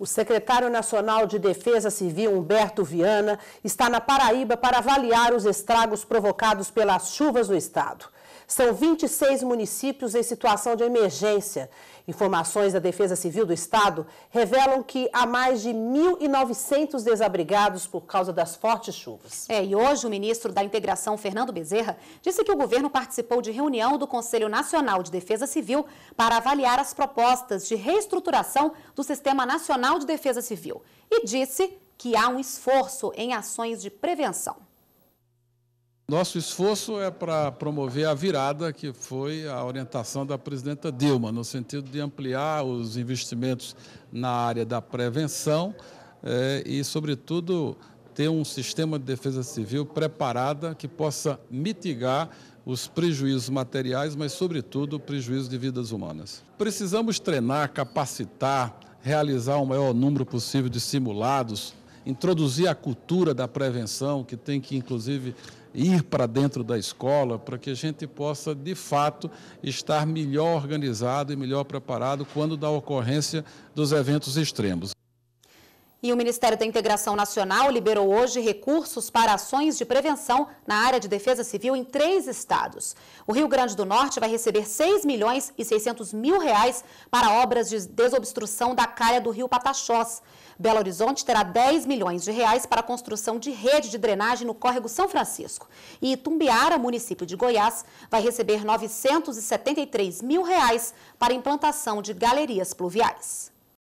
O secretário nacional de Defesa Civil, Humberto Viana, está na Paraíba para avaliar os estragos provocados pelas chuvas no estado. São 26 municípios em situação de emergência. Informações da Defesa Civil do Estado revelam que há mais de 1.900 desabrigados por causa das fortes chuvas. É, e hoje o ministro da Integração, Fernando Bezerra, disse que o governo participou de reunião do Conselho Nacional de Defesa Civil para avaliar as propostas de reestruturação do Sistema Nacional de Defesa Civil. E disse que há um esforço em ações de prevenção. Nosso esforço é para promover a virada que foi a orientação da presidenta Dilma, no sentido de ampliar os investimentos na área da prevenção eh, e, sobretudo, ter um sistema de defesa civil preparada que possa mitigar os prejuízos materiais, mas, sobretudo, o prejuízo de vidas humanas. Precisamos treinar, capacitar, realizar o maior número possível de simulados introduzir a cultura da prevenção, que tem que, inclusive, ir para dentro da escola, para que a gente possa, de fato, estar melhor organizado e melhor preparado quando da ocorrência dos eventos extremos. E o Ministério da Integração Nacional liberou hoje recursos para ações de prevenção na área de defesa civil em três estados. O Rio Grande do Norte vai receber 6 milhões e 600 mil reais para obras de desobstrução da calha do Rio Pataxós. Belo Horizonte terá 10 milhões de reais para a construção de rede de drenagem no córrego São Francisco. E Itumbiara, município de Goiás, vai receber 973 mil reais para implantação de galerias pluviais.